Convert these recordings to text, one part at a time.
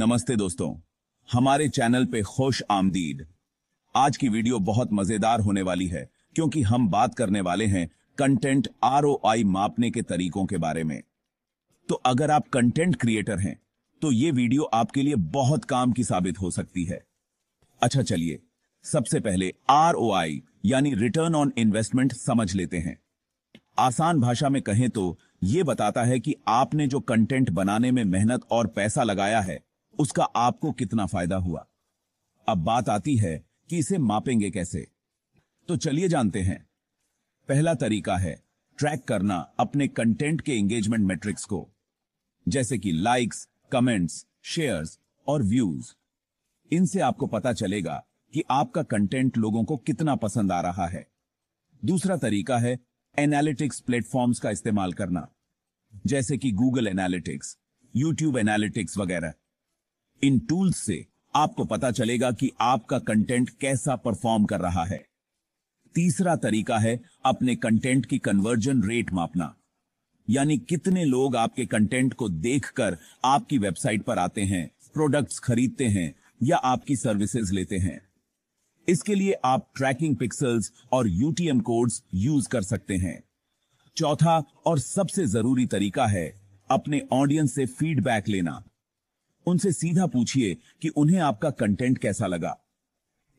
नमस्ते दोस्तों हमारे चैनल पे खुश आमदीद आज की वीडियो बहुत मजेदार होने वाली है क्योंकि हम बात करने वाले हैं कंटेंट आरओआई मापने के तरीकों के बारे में तो अगर आप कंटेंट क्रिएटर हैं तो ये वीडियो आपके लिए बहुत काम की साबित हो सकती है अच्छा चलिए सबसे पहले आरओआई यानी रिटर्न ऑन इन्वेस्टमेंट समझ लेते हैं आसान भाषा में कहें तो ये बताता है कि आपने जो कंटेंट बनाने में मेहनत और पैसा लगाया है उसका आपको कितना फायदा हुआ अब बात आती है कि इसे मापेंगे कैसे तो चलिए जानते हैं पहला तरीका है ट्रैक करना अपने कंटेंट के एंगेजमेंट मैट्रिक्स को जैसे कि लाइक्स कमेंट्स शेयर्स और व्यूज इनसे आपको पता चलेगा कि आपका कंटेंट लोगों को कितना पसंद आ रहा है दूसरा तरीका है एनालिटिक्स प्लेटफॉर्म्स का इस्तेमाल करना जैसे कि गूगल एनालिटिक्स यूट्यूब एनालिटिक्स वगैरह इन टूल्स से आपको पता चलेगा कि आपका कंटेंट कैसा परफॉर्म कर रहा है तीसरा तरीका है अपने कंटेंट की कन्वर्जन रेट मापना यानी कितने लोग आपके कंटेंट को देखकर आपकी वेबसाइट पर आते हैं प्रोडक्ट्स खरीदते हैं या आपकी सर्विसेज लेते हैं इसके लिए आप ट्रैकिंग पिक्सल्स और यूटीएम कोड्स यूज कर सकते हैं चौथा और सबसे जरूरी तरीका है अपने ऑडियंस से फीडबैक लेना उनसे सीधा पूछिए कि उन्हें आपका कंटेंट कैसा लगा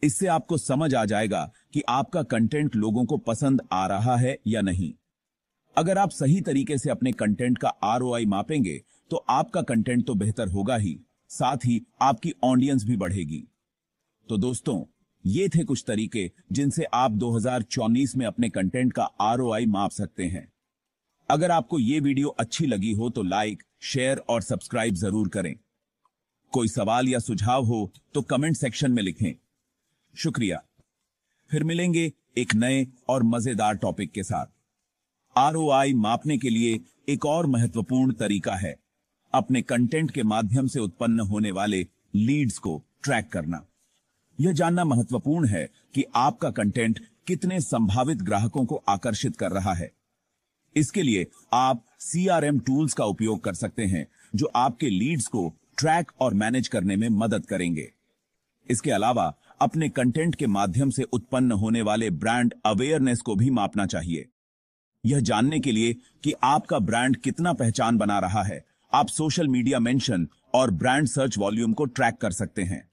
इससे आपको समझ आ जाएगा कि आपका कंटेंट लोगों को पसंद आ रहा है या नहीं अगर आप सही तरीके से अपने कंटेंट का आर मापेंगे तो आपका कंटेंट तो बेहतर होगा ही साथ ही आपकी ऑडियंस भी बढ़ेगी तो दोस्तों ये थे कुछ तरीके जिनसे आप दो में अपने कंटेंट का आर माप सकते हैं अगर आपको ये वीडियो अच्छी लगी हो तो लाइक शेयर और सब्सक्राइब जरूर करें कोई सवाल या सुझाव हो तो कमेंट सेक्शन में लिखें शुक्रिया फिर मिलेंगे एक नए और मजेदार टॉपिक के साथ आर मापने के लिए एक और महत्वपूर्ण तरीका है अपने कंटेंट के माध्यम से उत्पन्न होने वाले लीड्स को ट्रैक करना यह जानना महत्वपूर्ण है कि आपका कंटेंट कितने संभावित ग्राहकों को आकर्षित कर रहा है इसके लिए आप सीआरएम टूल्स का उपयोग कर सकते हैं जो आपके लीड्स को ट्रैक और मैनेज करने में मदद करेंगे इसके अलावा अपने कंटेंट के माध्यम से उत्पन्न होने वाले ब्रांड अवेयरनेस को भी मापना चाहिए यह जानने के लिए कि आपका ब्रांड कितना पहचान बना रहा है आप सोशल मीडिया मेंशन और ब्रांड सर्च वॉल्यूम को ट्रैक कर सकते हैं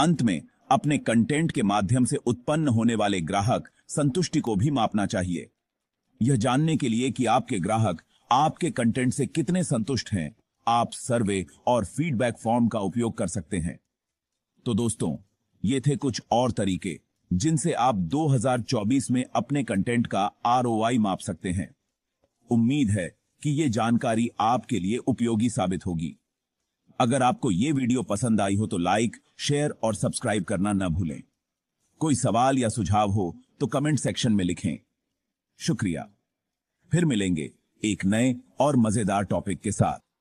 अंत में अपने कंटेंट के माध्यम से उत्पन्न होने वाले ग्राहक संतुष्टि को भी मापना चाहिए यह जानने के लिए कि आपके ग्राहक आपके कंटेंट से कितने संतुष्ट हैं आप सर्वे और फीडबैक फॉर्म का उपयोग कर सकते हैं तो दोस्तों ये थे कुछ और तरीके जिनसे आप 2024 में अपने कंटेंट का आर माप सकते हैं उम्मीद है कि ये जानकारी आपके लिए उपयोगी साबित होगी अगर आपको ये वीडियो पसंद आई हो तो लाइक शेयर और सब्सक्राइब करना न भूलें कोई सवाल या सुझाव हो तो कमेंट सेक्शन में लिखें शुक्रिया फिर मिलेंगे एक नए और मजेदार टॉपिक के साथ